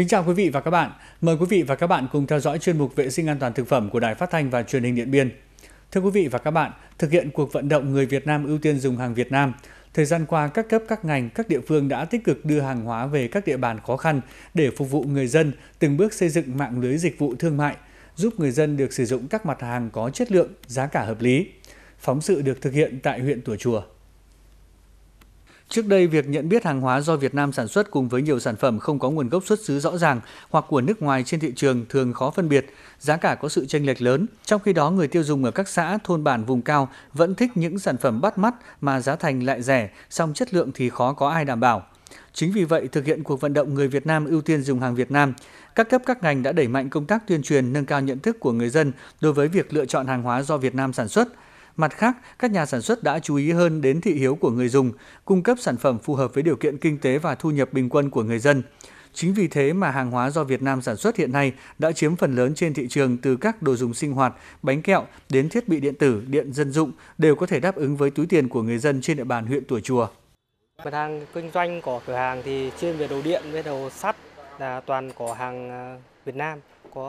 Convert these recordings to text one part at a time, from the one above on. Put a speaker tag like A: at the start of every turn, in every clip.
A: Kính chào quý vị và các bạn. Mời quý vị và các bạn cùng theo dõi chuyên mục vệ sinh an toàn thực phẩm của Đài Phát thanh và Truyền hình Điện Biên. Thưa quý vị và các bạn, thực hiện cuộc vận động người Việt Nam ưu tiên dùng hàng Việt Nam, thời gian qua các cấp các ngành, các địa phương đã tích cực đưa hàng hóa về các địa bàn khó khăn để phục vụ người dân từng bước xây dựng mạng lưới dịch vụ thương mại, giúp người dân được sử dụng các mặt hàng có chất lượng, giá cả hợp lý. Phóng sự được thực hiện tại huyện Tùa Chùa. Trước đây, việc nhận biết hàng hóa do Việt Nam sản xuất cùng với nhiều sản phẩm không có nguồn gốc xuất xứ rõ ràng hoặc của nước ngoài trên thị trường thường khó phân biệt, giá cả có sự chênh lệch lớn. Trong khi đó, người tiêu dùng ở các xã, thôn bản vùng cao vẫn thích những sản phẩm bắt mắt mà giá thành lại rẻ, song chất lượng thì khó có ai đảm bảo. Chính vì vậy, thực hiện cuộc vận động người Việt Nam ưu tiên dùng hàng Việt Nam, các cấp các ngành đã đẩy mạnh công tác tuyên truyền nâng cao nhận thức của người dân đối với việc lựa chọn hàng hóa do Việt Nam sản xuất – Mặt khác, các nhà sản xuất đã chú ý hơn đến thị hiếu của người dùng, cung cấp sản phẩm phù hợp với điều kiện kinh tế và thu nhập bình quân của người dân. Chính vì thế mà hàng hóa do Việt Nam sản xuất hiện nay đã chiếm phần lớn trên thị trường từ các đồ dùng sinh hoạt, bánh kẹo đến thiết bị điện tử, điện dân dụng đều có thể đáp ứng với túi tiền của người dân trên địa bàn huyện Tùa Chùa. Mặt hàng kinh doanh của cửa hàng thì chuyên về đồ điện với đồ sắt là toàn có hàng à, Việt Nam, có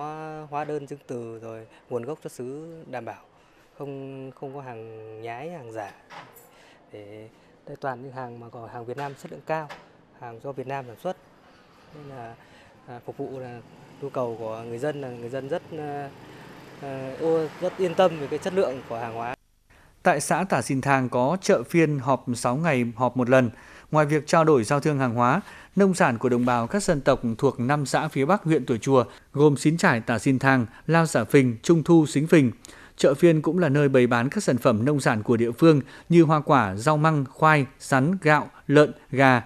A: hóa đơn chứng từ rồi nguồn gốc xuất xứ đảm bảo không không có hàng nhái hàng giả để đây toàn những hàng mà còn hàng Việt Nam chất lượng cao hàng do Việt Nam sản xuất nên là à, phục vụ là nhu cầu của người dân là người dân rất à, à rất yên tâm về cái chất lượng của hàng hóa Tại xã Tả Xìn Thàng có chợ phiên họp 6 ngày họp một lần. Ngoài việc trao đổi giao thương hàng hóa, nông sản của đồng bào các dân tộc thuộc năm xã phía Bắc huyện Tuổi Chùa gồm Xín Trải Tả Sìn Thang, Lao Xả Phình, Trung Thu Xính Phình Chợ phiên cũng là nơi bày bán các sản phẩm nông sản của địa phương như hoa quả, rau măng, khoai, sắn, gạo, lợn, gà.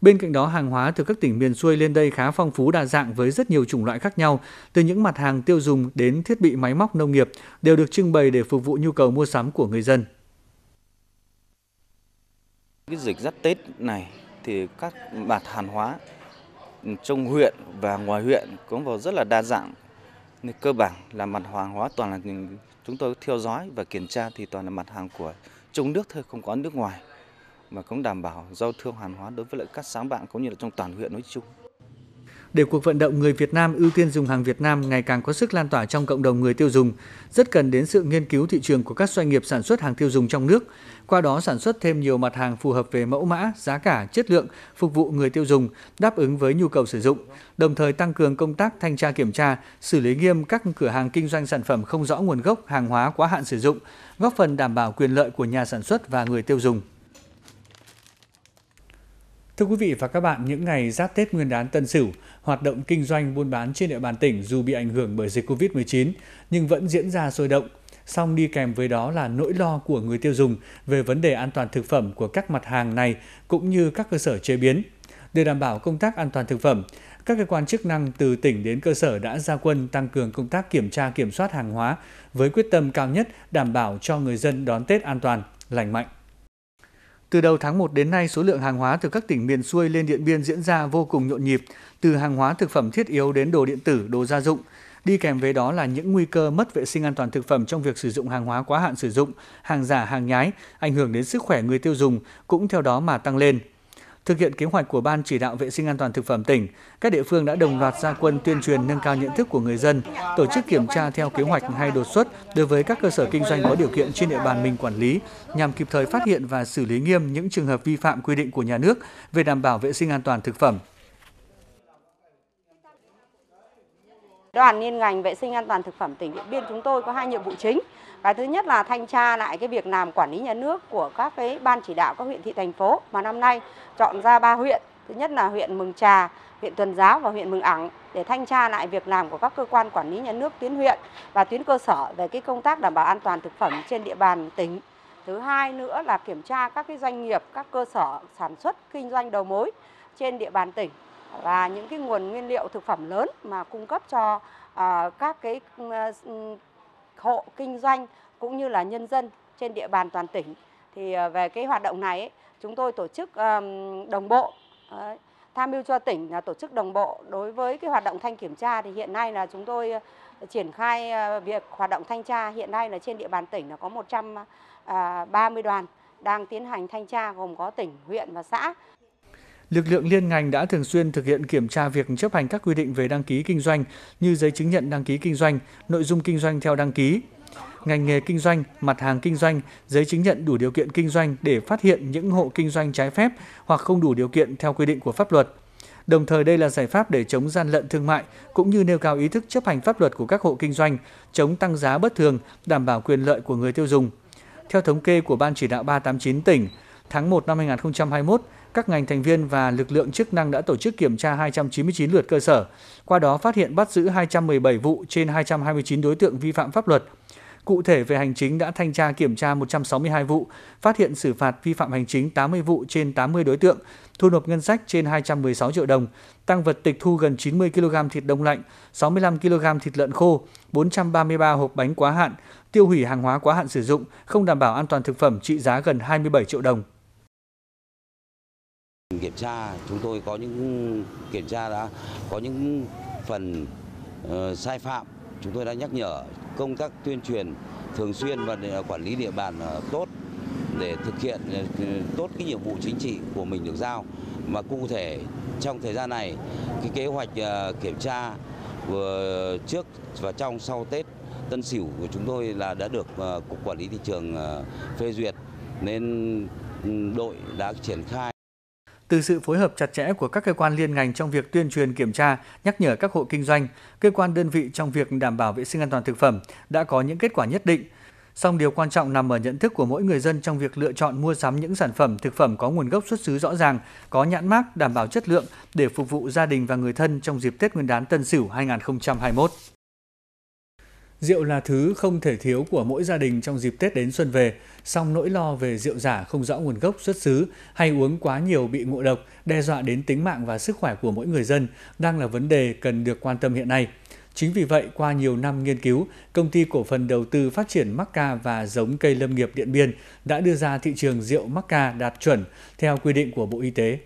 A: Bên cạnh đó, hàng hóa từ các tỉnh miền xuôi lên đây khá phong phú đa dạng với rất nhiều chủng loại khác nhau, từ những mặt hàng tiêu dùng đến thiết bị máy móc nông nghiệp đều được trưng bày để phục vụ nhu cầu mua sắm của người dân. Cái dịch giáp Tết này thì các mặt hàng hóa trong huyện và ngoài huyện cũng vào rất là đa dạng nên cơ bản là mặt hàng hóa toàn là chúng tôi theo dõi và kiểm tra thì toàn là mặt hàng của trong nước thôi, không có nước ngoài. Mà cũng đảm bảo giao thương hàng hóa đối với lại các sáng bạn cũng như là trong toàn huyện nói chung. Để cuộc vận động người Việt Nam ưu tiên dùng hàng Việt Nam ngày càng có sức lan tỏa trong cộng đồng người tiêu dùng, rất cần đến sự nghiên cứu thị trường của các doanh nghiệp sản xuất hàng tiêu dùng trong nước, qua đó sản xuất thêm nhiều mặt hàng phù hợp về mẫu mã, giá cả, chất lượng, phục vụ người tiêu dùng, đáp ứng với nhu cầu sử dụng, đồng thời tăng cường công tác thanh tra kiểm tra, xử lý nghiêm các cửa hàng kinh doanh sản phẩm không rõ nguồn gốc, hàng hóa quá hạn sử dụng, góp phần đảm bảo quyền lợi của nhà sản xuất và người tiêu dùng. Thưa quý vị và các bạn, những ngày giáp Tết Nguyên đán Tân Sửu, hoạt động kinh doanh buôn bán trên địa bàn tỉnh dù bị ảnh hưởng bởi dịch Covid-19 nhưng vẫn diễn ra sôi động. Song đi kèm với đó là nỗi lo của người tiêu dùng về vấn đề an toàn thực phẩm của các mặt hàng này cũng như các cơ sở chế biến. Để đảm bảo công tác an toàn thực phẩm, các cơ quan chức năng từ tỉnh đến cơ sở đã ra quân tăng cường công tác kiểm tra kiểm soát hàng hóa với quyết tâm cao nhất đảm bảo cho người dân đón Tết an toàn, lành mạnh. Từ đầu tháng 1 đến nay, số lượng hàng hóa từ các tỉnh miền xuôi lên Điện Biên diễn ra vô cùng nhộn nhịp, từ hàng hóa thực phẩm thiết yếu đến đồ điện tử, đồ gia dụng. Đi kèm với đó là những nguy cơ mất vệ sinh an toàn thực phẩm trong việc sử dụng hàng hóa quá hạn sử dụng, hàng giả, hàng nhái, ảnh hưởng đến sức khỏe người tiêu dùng cũng theo đó mà tăng lên. Thực hiện kế hoạch của Ban chỉ đạo vệ sinh an toàn thực phẩm tỉnh, các địa phương đã đồng loạt ra quân tuyên truyền nâng cao nhận thức của người dân, tổ chức kiểm tra theo kế hoạch hay đột xuất đối với các cơ sở kinh doanh có điều kiện trên địa bàn mình quản lý nhằm kịp thời phát hiện và xử lý nghiêm những trường hợp vi phạm quy định của nhà nước về đảm bảo vệ sinh an toàn thực phẩm
B: Đoàn liên ngành vệ sinh an toàn thực phẩm tỉnh Điện Biên chúng tôi có hai nhiệm vụ chính. Cái thứ nhất là thanh tra lại cái việc làm quản lý nhà nước của các cái ban chỉ đạo các huyện thị thành phố mà năm nay chọn ra ba huyện. Thứ nhất là huyện Mường Trà, huyện Tuần Giáo và huyện Mường Ảng để thanh tra lại việc làm của các cơ quan quản lý nhà nước tuyến huyện và tuyến cơ sở về cái công tác đảm bảo an toàn thực phẩm trên địa bàn tỉnh. Thứ hai nữa là kiểm tra các cái doanh nghiệp, các cơ sở sản xuất kinh doanh đầu mối trên địa bàn tỉnh và những cái nguồn nguyên liệu thực phẩm lớn mà cung cấp cho à, các cái à, hộ kinh doanh cũng như là nhân dân trên địa bàn toàn tỉnh thì à, về cái hoạt động này ấy, chúng tôi tổ chức à, đồng bộ tham mưu cho tỉnh là tổ chức đồng bộ đối với cái hoạt động thanh kiểm tra thì hiện nay là chúng tôi triển khai việc hoạt động thanh tra hiện nay là trên địa bàn tỉnh là có 130 đoàn đang tiến hành thanh tra gồm có tỉnh, huyện và xã
A: lực lượng liên ngành đã thường xuyên thực hiện kiểm tra việc chấp hành các quy định về đăng ký kinh doanh như giấy chứng nhận đăng ký kinh doanh, nội dung kinh doanh theo đăng ký, ngành nghề kinh doanh, mặt hàng kinh doanh, giấy chứng nhận đủ điều kiện kinh doanh để phát hiện những hộ kinh doanh trái phép hoặc không đủ điều kiện theo quy định của pháp luật. Đồng thời đây là giải pháp để chống gian lận thương mại cũng như nêu cao ý thức chấp hành pháp luật của các hộ kinh doanh, chống tăng giá bất thường, đảm bảo quyền lợi của người tiêu dùng. Theo thống kê của Ban chỉ đạo 389 tỉnh, tháng 1 năm 2021, các ngành thành viên và lực lượng chức năng đã tổ chức kiểm tra 299 lượt cơ sở, qua đó phát hiện bắt giữ 217 vụ trên 229 đối tượng vi phạm pháp luật. Cụ thể về hành chính đã thanh tra kiểm tra 162 vụ, phát hiện xử phạt vi phạm hành chính 80 vụ trên 80 đối tượng, thu nộp ngân sách trên 216 triệu đồng, tăng vật tịch thu gần 90 kg thịt đông lạnh, 65 kg thịt lợn khô, 433 hộp bánh quá hạn, tiêu hủy hàng hóa quá hạn sử dụng, không đảm bảo an toàn thực phẩm trị giá gần 27 triệu đồng.
B: Kiểm tra chúng tôi có những kiểm tra đã có những phần uh, sai phạm chúng tôi đã nhắc nhở công tác tuyên truyền thường xuyên và quản lý địa bàn ờ, tốt để thực hiện ờ, tốt cái nhiệm vụ chính trị của mình được giao mà cụ thể trong thời gian này cái kế hoạch kiểm tra vừa trước và trong sau Tết Tân Sửu của
A: chúng tôi là đã được cục quản lý thị trường phê duyệt nên ừ, đội đã triển khai từ sự phối hợp chặt chẽ của các cơ quan liên ngành trong việc tuyên truyền kiểm tra, nhắc nhở các hộ kinh doanh, cơ quan đơn vị trong việc đảm bảo vệ sinh an toàn thực phẩm đã có những kết quả nhất định. Song điều quan trọng nằm ở nhận thức của mỗi người dân trong việc lựa chọn mua sắm những sản phẩm thực phẩm có nguồn gốc xuất xứ rõ ràng, có nhãn mác đảm bảo chất lượng để phục vụ gia đình và người thân trong dịp Tết Nguyên đán Tân Sửu 2021. Rượu là thứ không thể thiếu của mỗi gia đình trong dịp Tết đến xuân về, song nỗi lo về rượu giả không rõ nguồn gốc xuất xứ hay uống quá nhiều bị ngộ độc đe dọa đến tính mạng và sức khỏe của mỗi người dân đang là vấn đề cần được quan tâm hiện nay. Chính vì vậy, qua nhiều năm nghiên cứu, công ty cổ phần đầu tư phát triển Macca và giống cây lâm nghiệp Điện Biên đã đưa ra thị trường rượu Macca đạt chuẩn theo quy định của Bộ Y tế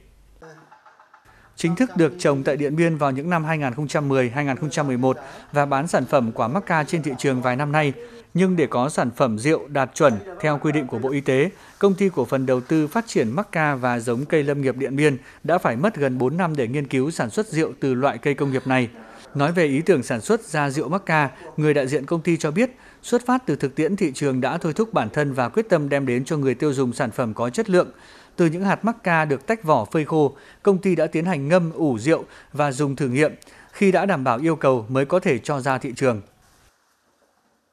A: chính thức được trồng tại Điện Biên vào những năm 2010, 2011 và bán sản phẩm quả mắc ca trên thị trường vài năm nay. Nhưng để có sản phẩm rượu đạt chuẩn theo quy định của Bộ Y tế, công ty cổ phần đầu tư phát triển mắc ca và giống cây lâm nghiệp Điện Biên đã phải mất gần 4 năm để nghiên cứu sản xuất rượu từ loại cây công nghiệp này. Nói về ý tưởng sản xuất ra rượu mắc ca, người đại diện công ty cho biết xuất phát từ thực tiễn thị trường đã thôi thúc bản thân và quyết tâm đem đến cho người tiêu dùng sản phẩm có chất lượng. Từ những hạt mắc ca được tách vỏ phơi khô, công ty đã tiến hành ngâm ủ rượu và dùng thử nghiệm. Khi đã đảm bảo yêu cầu mới có thể cho ra thị trường.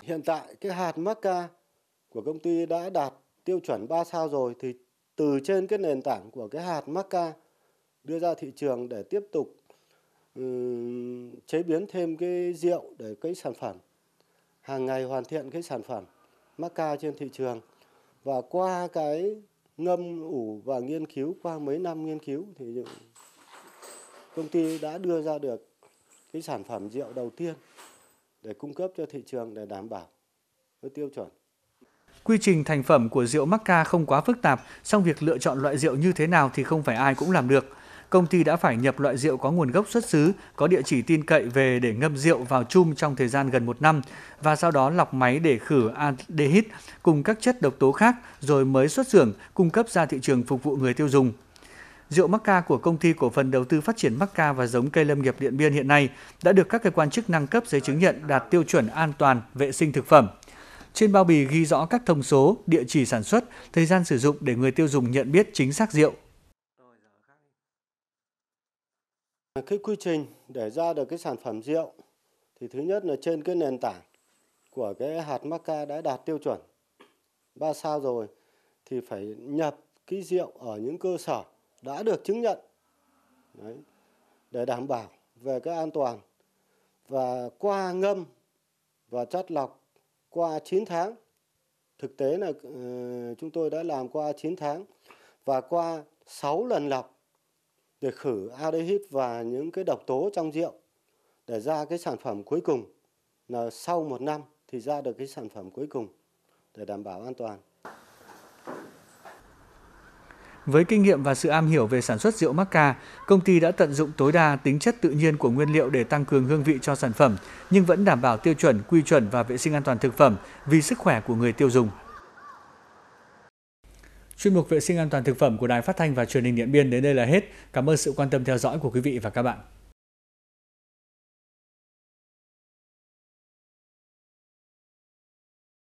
C: Hiện tại cái hạt mắc ca của công ty đã đạt tiêu chuẩn 3 sao rồi thì từ trên cái nền tảng của cái hạt mắc ca đưa ra thị trường để tiếp tục um, chế biến thêm cái rượu để cái sản phẩm hàng ngày hoàn thiện cái sản phẩm mắc ca trên thị trường và qua cái ngâm ủ và nghiên cứu qua mấy năm nghiên cứu thì công ty đã đưa ra được cái sản phẩm rượu đầu tiên để cung cấp cho thị trường để đảm bảo với tiêu chuẩn.
A: Quy trình thành phẩm của rượu Macca không quá phức tạp, song việc lựa chọn loại rượu như thế nào thì không phải ai cũng làm được công ty đã phải nhập loại rượu có nguồn gốc xuất xứ, có địa chỉ tin cậy về để ngâm rượu vào chum trong thời gian gần một năm và sau đó lọc máy để khử aldehyde cùng các chất độc tố khác rồi mới xuất xưởng cung cấp ra thị trường phục vụ người tiêu dùng. Rượu Macca của công ty cổ phần đầu tư phát triển Macca và giống cây lâm nghiệp Điện Biên hiện nay đã được các cơ quan chức năng cấp giấy chứng nhận đạt tiêu chuẩn an toàn vệ sinh thực phẩm. Trên bao bì ghi rõ các thông số, địa chỉ sản xuất, thời gian sử dụng để người tiêu dùng nhận biết chính xác rượu.
C: Cái quy trình để ra được cái sản phẩm rượu thì thứ nhất là trên cái nền tảng của cái hạt maca đã đạt tiêu chuẩn ba sao rồi thì phải nhập cái rượu ở những cơ sở đã được chứng nhận Đấy, để đảm bảo về cái an toàn và qua ngâm và chắt lọc qua 9 tháng thực tế là ờ, chúng tôi đã làm qua 9 tháng và qua 6 lần lọc để khử aldehyde và những cái độc tố trong rượu để ra cái sản phẩm cuối cùng là sau một năm thì ra được cái sản phẩm cuối cùng để đảm bảo an toàn.
A: Với kinh nghiệm và sự am hiểu về sản xuất rượu Macca, công ty đã tận dụng tối đa tính chất tự nhiên của nguyên liệu để tăng cường hương vị cho sản phẩm, nhưng vẫn đảm bảo tiêu chuẩn, quy chuẩn và vệ sinh an toàn thực phẩm vì sức khỏe của người tiêu dùng. Chuyên mục vệ sinh an toàn thực phẩm của Đài Phát thanh và Truyền hình Điện Biên đến đây là hết. Cảm ơn sự quan tâm theo dõi của quý vị và các bạn.